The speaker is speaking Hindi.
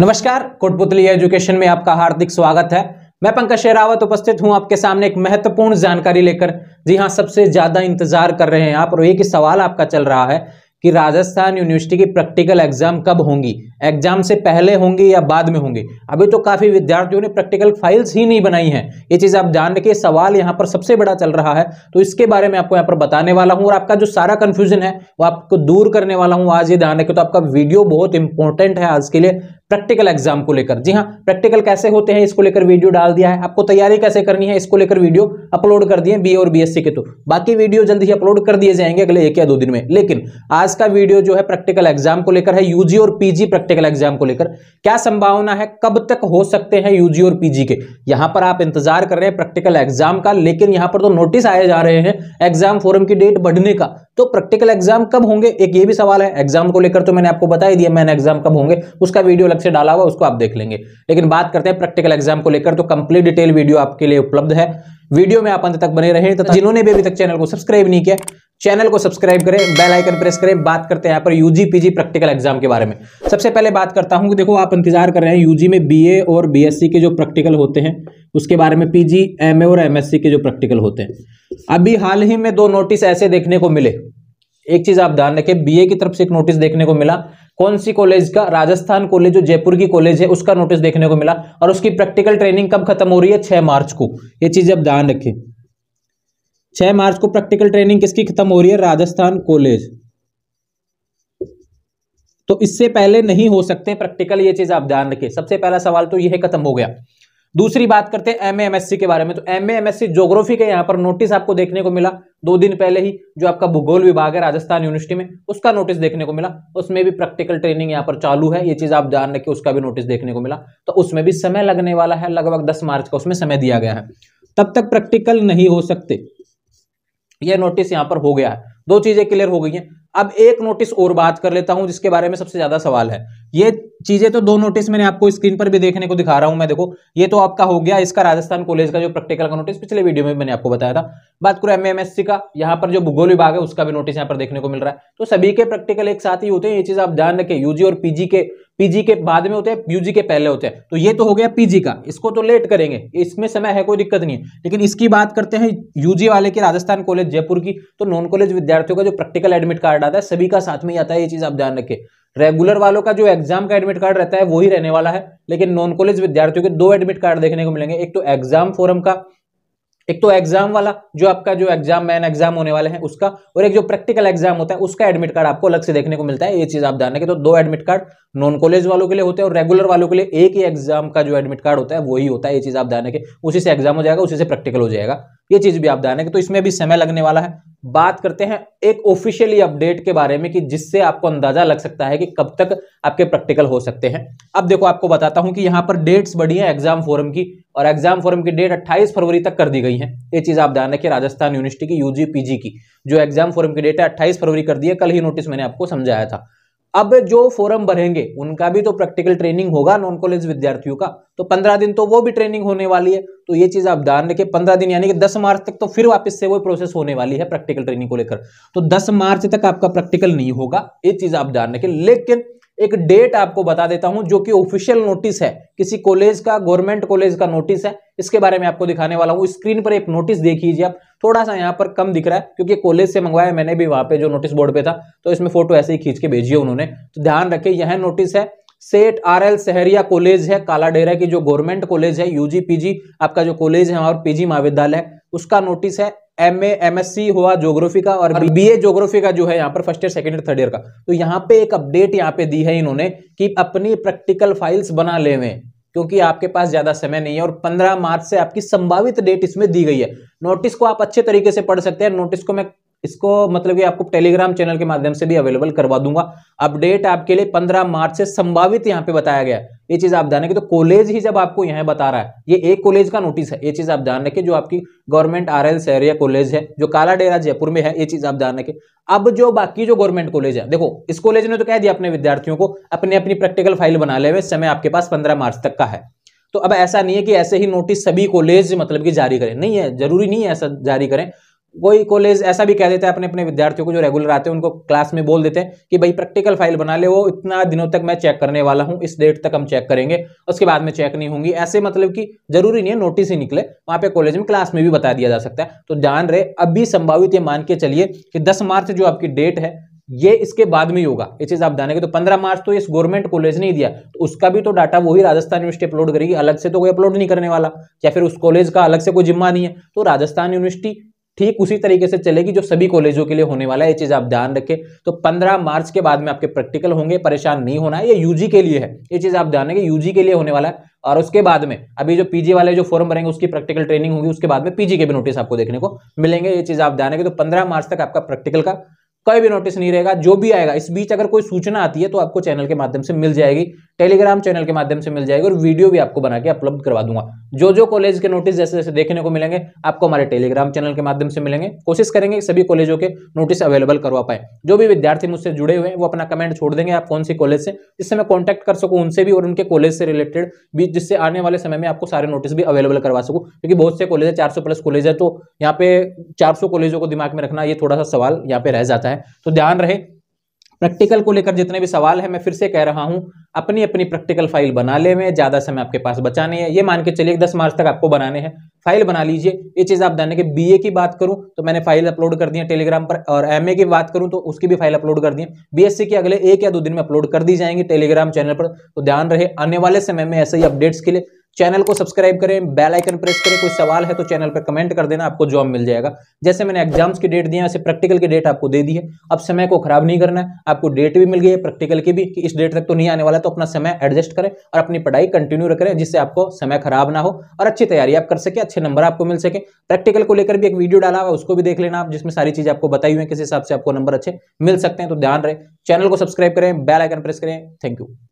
नमस्कार कोटपुतली एजुकेशन में आपका हार्दिक स्वागत है मैं पंकज शेरावत उपस्थित हूं आपके सामने एक महत्वपूर्ण जानकारी लेकर जी हां सबसे ज़्यादा इंतजार कर रहे हैं आप और एक सवाल आपका चल रहा है कि राजस्थान यूनिवर्सिटी की प्रैक्टिकल एग्जाम कब होंगी एग्जाम से पहले होंगी या बाद में होंगी अभी तो काफ़ी विद्यार्थियों ने प्रैक्टिकल फाइल्स ही नहीं बनाई हैं ये चीज़ आप जान रखिए सवाल यहाँ पर सबसे बड़ा चल रहा है तो इसके बारे में आपको यहाँ पर बताने वाला हूँ और आपका जो सारा कन्फ्यूजन है वो आपको दूर करने वाला हूँ आज ये ध्यान रखिए तो आपका वीडियो बहुत इंपॉर्टेंट है आज के लिए प्रैक्टिकल एग्जाम को लेकर जी हाँ प्रैक्टिकल कैसे होते हैं इसको लेकर वीडियो डाल दिया है आपको तैयारी कैसे करनी है इसको लेकर वीडियो अपलोड कर दिए बी और बीएससी के तो बाकी वीडियो जल्दी ही अपलोड कर दिए जाएंगे अगले एक या दो दिन में लेकिन आज का वीडियो जो है प्रैक्टिकल एग्जाम को लेकर है यूजी और पीजी प्रैक्टिकल एग्जाम को लेकर क्या संभावना है कब तक हो सकते हैं यूजी और पीजी के यहां पर आप इंतजार कर रहे हैं प्रैक्टिकल एग्जाम का लेकिन यहां पर तो नोटिस आए जा रहे हैं एग्जाम फोरम की डेट बढ़ने का तो प्रैक्टिकल एग्जाम कब होंगे एक ये भी सवाल है एग्जाम को लेकर तो मैंने आपको बता दिया मैंने एग्जाम कब होंगे उसका वीडियो अलग से डाला हुआ उसको आप देख लेंगे लेकिन बात करते हैं प्रैक्टिकल एग्जाम को लेकर तो कंप्लीट डिटेल वीडियो आपके लिए उपलब्ध है वीडियो में आप अंत तक बने रहे तथा जिन्होंने भी अभी तक चैनल को सब्सक्राइब नहीं किया चैनल को सब्सक्राइब करें बेल आइकन प्रेस करें बात करते हैं यहाँ पर यूजी पीजी प्रैक्टिकल एग्जाम के बारे में सबसे पहले बात करता हूँ देखो आप इंतजार कर रहे हैं यूजी में बीए और बीएससी के जो प्रैक्टिकल होते हैं उसके बारे में पीजी एमए और एमएससी के जो प्रैक्टिकल होते हैं अभी हाल ही में दो नोटिस ऐसे देखने को मिले एक चीज आप ध्यान रखें बी की तरफ से एक नोटिस देखने को मिला कौन सी कॉलेज का राजस्थान कॉलेज जो जयपुर की कॉलेज है उसका नोटिस देखने को मिला और उसकी प्रैक्टिकल ट्रेनिंग कब खत्म हो रही है छह मार्च को ये चीज आप ध्यान रखें छह मार्च को प्रैक्टिकल ट्रेनिंग किसकी खत्म हो रही है राजस्थान कॉलेज तो इससे पहले नहीं हो सकते प्रैक्टिकल ये चीज आप ध्यान रखिए सबसे पहला सवाल तो यह खत्म हो गया दूसरी बात करते हैं एम के बारे में तो एम एमएससी जोग्राफी के यहाँ पर नोटिस आपको देखने को मिला दो दिन पहले ही जो आपका भूगोल विभाग है राजस्थान यूनिवर्सिटी में उसका नोटिस देखने को मिला उसमें भी प्रैक्टिकल ट्रेनिंग यहाँ पर चालू है ये चीज़ आप ध्यान रखिए उसका भी नोटिस देखने को मिला तो उसमें भी समय लगने वाला है लगभग दस मार्च का उसमें समय दिया गया है तब तक प्रैक्टिकल नहीं हो सकते यह नोटिस यहां पर हो गया है दो चीजें क्लियर हो गई हैं अब एक नोटिस और बात कर लेता हूं जिसके बारे में सबसे ज्यादा सवाल है ये चीजें तो दो नोटिस मैंने आपको स्क्रीन पर भी देखने को दिखा रहा हूं मैं देखो ये तो आपका हो गया इसका राजस्थान कॉलेज का जो प्रैक्टिकल का नोटिस पिछले वीडियो में मैंने आपको बताया था बात करूं एमएमएससी का यहां पर जो भूगोल विभाग है उसका भी नोटिस यहां पर देखने को मिल रहा है तो सभी के प्रैक्टिकल एक साथ ही होते हैं ये चीज आप ध्यान रखें यूजी और पीजी के पीजी के बाद में होते हैं यूजी के पहले होते हैं तो ये तो हो गया पीजी का इसको तो लेट करेंगे इसमें समय है कोई दिक्कत नहीं है लेकिन इसकी बात करते हैं यूजी वाले की राजस्थान कॉलेज जयपुर की तो नॉन कॉलेज विद्यार्थियों का जो प्रैक्टिकल एडमिट कार्ड आता है सभी का साथ में ही आता है ये चीज़ आप ध्यान रखें रेगुलर वालों का जो एग्जाम का एडमिट कार्ड रहता है वही रहने वाला है लेकिन नॉन कॉलेज विद्यार्थियों के दो एडमिट कार्ड देखने को मिलेंगे एक तो एग्जाम फोरम का एक तो एग्जाम वाला जो आपका जो एग्जाम मैन एग्जाम होने वाले हैं उसका और एक जो प्रैक्टिकल एग्जाम होता है उसका एडमिट कार्ड आपको अलग से देखने को मिलता है ये चीज आप जानने के तो दो एडमिट कार्ड नॉन कॉलेज वालों के लिए होते हैं और रेगुलर वालों के लिए एक ही एग्जाम का जो एडमिट कार्ड होता है वही होता है ये चीज आप ध्यान के उसी से एग्जाम हो जाएगा उसी से प्रैक्टिकल हो जाएगा ये चीज भी आप ध्यान के तो इसमें भी समय लगने वाला है बात करते हैं एक ऑफिशियली अपडेट के बारे में कि जिससे आपको अंदाजा लग सकता है कि कब तक आपके प्रैक्टिकल हो सकते हैं अब देखो आपको बताता हूं कि यहां पर डेट्स बढ़ी हैं एग्जाम फोरम की और एग्जाम फोरम की डेट 28 फरवरी तक कर दी गई है ये चीज आप ध्यान रखिए राजस्थान यूनिवर्सिटी की यूजी पीजी की जो एग्जाम फोरम की डेट है अट्ठाईस फरवरी कर दी है कल ही नोटिस मैंने आपको समझाया था अब जो फोरम भरेंगे उनका भी तो प्रैक्टिकल ट्रेनिंग होगा नॉन कॉलेज विद्यार्थियों का तो पंद्रह दिन तो वो भी ट्रेनिंग होने वाली है तो ये चीज आप ध्यान रखें पंद्रह दिन यानी कि दस मार्च तक तो फिर वापस से वो प्रोसेस होने वाली है प्रैक्टिकल ट्रेनिंग को लेकर तो दस मार्च तक आपका प्रैक्टिकल नहीं होगा ये चीज आप ध्यान रखें लेकिन एक डेट आपको बता देता हूं जो कि ऑफिशियल नोटिस है किसी कॉलेज का गवर्नमेंट कॉलेज का नोटिस है इसके बारे में आपको दिखाने वाला हूं स्क्रीन पर एक नोटिस देख आप थोड़ा सा यहां पर कम दिख रहा है क्योंकि कॉलेज से मंगवाया मैंने भी वहां पे जो नोटिस बोर्ड पे था तो इसमें फोटो ऐसे ही खींच के भेजिए उन्होंने तो ध्यान रखे यह नोटिस है सेठ आर एल सहरिया कॉलेज है काला डेरा की जो गवर्नमेंट कॉलेज है यूजी पीजी आपका जो कॉलेज है और पीजी महाविद्यालय उसका नोटिस है एम एमएससी हुआ ज्योग्राफी का और बीए ज्योग्राफी का जो है यहाँ पर first year second year third year का तो यहाँ पे एक अपडेट यहाँ पे दी है इन्होंने कि अपनी प्रैक्टिकल फाइल्स बना लेवे क्योंकि आपके पास ज्यादा समय नहीं है और 15 मार्च से आपकी संभावित डेट इसमें दी गई है नोटिस को आप अच्छे तरीके से पढ़ सकते हैं नोटिस को मैं इसको मतलब कि आपको टेलीग्राम चैनल के माध्यम से भी अवेलेबल करवा दूंगा अपडेट आपके लिए 15 मार्च से संभावित यहाँ पे बताया गया ये चीज आप ध्यान रखें तो कॉलेज ही जब आपको यहाँ बता रहा है ये एक कॉलेज का नोटिस है ये चीज आप ध्यान रखें जो आपकी government R L Sahariya college है जो काला डेरा जयपुर में है ये चीज आप ध्यान रखें अब जो बाकी जो गवर्नमेंट कॉलेज है देखो इस कॉलेज ने तो कह दिया अपने विद्यार्थियों को अपनी अपनी प्रैक्टिकल फाइल बना ले हुए समय आपके पास पंद्रह मार्च तक का है तो अब ऐसा नहीं है कि ऐसे ही नोटिस सभी कॉलेज मतलब कि जारी करें नहीं है जरूरी नहीं है ऐसा जारी करें कोई कॉलेज ऐसा भी कह देता है अपने अपने विद्यार्थियों को जो रेगुलर आते हैं उनको क्लास में बोल देते हैं कि भाई प्रैक्टिकल फाइल बना ले वो इतना दिनों तक मैं चेक करने वाला हूँ इस डेट तक हम चेक करेंगे उसके बाद में चेक नहीं होंगी ऐसे मतलब कि जरूरी नहीं है नोटिस ही निकले वहाँ पे कॉलेज में क्लास में भी बता दिया जा सकता है तो जान रहे अभी संभावित ये मान के चलिए कि दस मार्च जो आपकी डेट है ये इसके बाद में ही होगा ये चीज आप जानेंगे तो पंद्रह मार्च तो इस गवर्नमेंट कॉलेज ने ही दिया तो उसका भी तो डाटा वही राजस्थान यूनिवर्सिटी अपलोड करेगी अलग से तो कोई अपलोड नहीं करने वाला या फिर उस कॉलेज का अलग से कोई जिम्मा नहीं है तो राजस्थान यूनिवर्सिटी ठीक उसी तरीके से चलेगी जो सभी कॉलेजों के लिए होने वाला है ये चीज़ आप ध्यान रखें तो पंद्रह मार्च के बाद में आपके प्रैक्टिकल होंगे परेशान नहीं होना है ये यूजी के लिए है ये चीज़ आप ध्यान रखें यूजी के लिए होने वाला है और उसके बाद में अभी जो पीजी वाले जो फॉर्म भरेंगे उसकी प्रैक्टिकल ट्रेनिंग होगी उसके बाद में पीजी के भी नोटिस आपको देखने को मिलेंगे ये चीज़ आप ध्यान रखें तो पंद्रह मार्च तक आपका प्रैक्टिकल का कोई भी नोटिस नहीं रहेगा जो भी आएगा इस बीच अगर कोई सूचना आती है तो आपको चैनल के माध्यम से मिल जाएगी टेलीग्राम चैनल के माध्यम से मिल जाएगी और वीडियो भी आपको बना के उपलब्ध करवा दूंगा जो जो कॉलेज के नोटिस जैसे जैसे देखने को मिलेंगे आपको हमारे टेलीग्राम चैनल के माध्यम से मिलेंगे कोशिश करेंगे कि सभी कॉलेजों के नोटिस अवेलेबल करवा पाए जो भी विद्यार्थी मुझसे जुड़े हुए हैं वो अपना कमेंट छोड़ देंगे आप कौन सी कॉलेज से जिससे मैं कॉन्टैक्ट कर सकूँ उनसे भी और उनके कॉलेज से रिलेटेड भी जिससे आने वाले समय में आपको सारे नोटिस भी अवेलेबल करवा सकूँ क्योंकि बहुत से कॉलेज है चार प्लस कॉलेज है तो यहाँ पे चार कॉलेजों को दिमाग में रखना ये थोड़ा सा सवाल यहाँ पे रह जाता है तो ध्यान रहे प्रैक्टिकल को लेकर जितने भी सवाल है मैं फिर से कह रहा हूं अपनी अपनी प्रैक्टिकल फाइल बना ले में ज़्यादा समय आपके पास बचाने हैं ये मान के चलिए दस मार्च तक आपको बनाने हैं फाइल बना लीजिए ये चीज़ आप के बी की बात करूं तो मैंने फाइल अपलोड कर दी है टेलीग्राम पर और एम की बात करूं तो उसकी भी फाइल अपलोड कर दी है बीएससी की अगले एक या दो दिन में अपलोड कर दी जाएंगी टेलीग्राम चैनल पर तो ध्यान रहे आने वाले समय में ऐसे ही अपडेट्स के लिए चैनल को सब्सक्राइब करें बेल आइकन प्रेस करें कोई सवाल है तो चैनल पर कमेंट कर देना आपको जॉब मिल जाएगा जैसे मैंने एग्जाम्स की डेट दिया वैसे प्रैक्टिकल की डेट आपको दे दी है अब समय को खराब नहीं करना है आपको डेट भी मिल गई है प्रैक्टिकल की भी कि इस डेट तक तो नहीं आने वाला तो अपना समय एडजस्ट करें और अपनी पढ़ाई कंटिन्यू रखें जिससे आपको समय खराब ना हो और अच्छी तैयारी आप कर सके अच्छे नंबर आपको मिल सके प्रैक्टिकल को लेकर भी एक वीडियो डाला हुआ उसको भी देख लेना आप जिसमें सारी चीज़ आपको बताई हुई है किस हिसाब से आपको नंबर अच्छे मिल सकते हैं तो ध्यान रहे चैनल को सब्सक्राइब करें बेल आइकन प्रेस करें थैंक यू